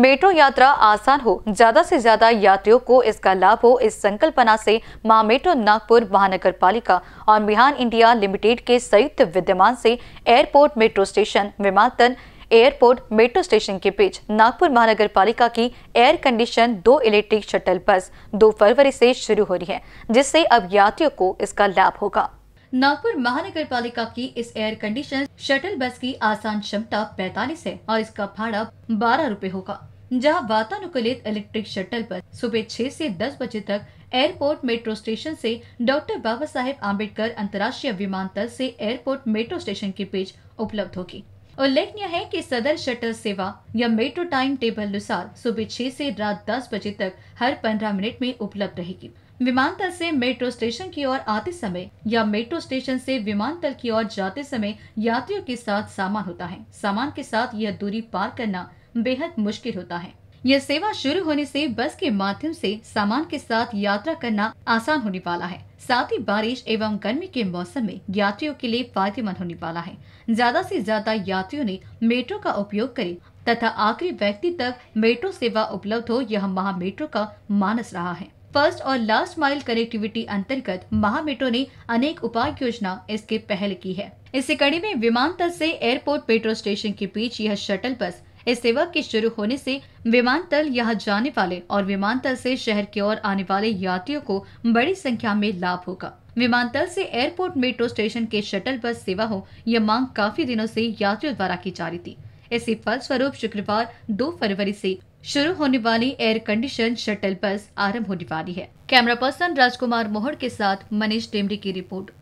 metro यात्रा आसान हो ज्यादा से ज्यादा यात्रियों को इसका लाभ हो इस संकल्पना से महा मेट्रो नागपुर महानगर पालिका और मिहान इंडिया लिमिटेड के संयुक्त विद्यमान से एयरपोर्ट मेट्रो स्टेशन विमानतन एयरपोर्ट मेट्रो स्टेशन के बीच नागपुर महानगर पालिका की एयर कंडीशन दो इलेक्ट्रिक शटल बस दो फरवरी से शुरू हो रही है जिससे अब यात्रियों को इसका लाभ होगा नागपुर महानगर पालिका की इस एयर कंडीशन शटल बस की आसान क्षमता 45 है और इसका भाड़ा बारह रूपए होगा जहां वातानुकूलित इलेक्ट्रिक शटल बस सुबह 6 से 10 बजे तक एयरपोर्ट मेट्रो स्टेशन से डॉक्टर बाबा साहेब आम्बेडकर अंतर्राष्ट्रीय विमानतल से एयरपोर्ट मेट्रो स्टेशन के बीच उपलब्ध होगी उल्लेखनीय है कि सदर शटल सेवा या मेट्रो टाइम टेबल अनुसार सुबह छह से रात दस बजे तक हर पंद्रह मिनट में उपलब्ध रहेगी विमानतल से मेट्रो स्टेशन की ओर आते समय या मेट्रो स्टेशन से विमानतल की ओर जाते समय यात्रियों के साथ सामान होता है सामान के साथ यह दूरी पार करना बेहद मुश्किल होता है यह सेवा शुरू होने से बस के माध्यम से सामान के साथ यात्रा करना आसान होने वाला है साथ ही बारिश एवं गर्मी के मौसम में यात्रियों के लिए फायदेमंद होने वाला है ज्यादा से ज्यादा यात्रियों ने मेट्रो का उपयोग करें तथा आखिरी व्यक्ति तक मेट्रो सेवा उपलब्ध हो यह महा मेट्रो का मानस रहा है फर्स्ट और लास्ट माइल कनेक्टिविटी अंतर्गत महा मेट्रो ने अनेक उपाय योजना इसके पहल की है इसी कड़ी में विमानतल से एयरपोर्ट मेट्रो स्टेशन के बीच यह शटल बस इस सेवा के शुरू होने से विमानतल यहाँ जाने वाले और विमानतल से शहर की ओर आने वाले यात्रियों को बड़ी संख्या में लाभ होगा विमानतल से एयरपोर्ट मेट्रो स्टेशन के शटल बस सेवा हो यह मांग काफी दिनों से यात्रियों द्वारा की जा रही थी इसी फलस्वरूप शुक्रवार दो फरवरी से शुरू होने वाली एयर कंडीशन शटल बस आरंभ होने वाली है कैमरा पर्सन राजकुमार मोहड़ के साथ मनीष टेमरी की रिपोर्ट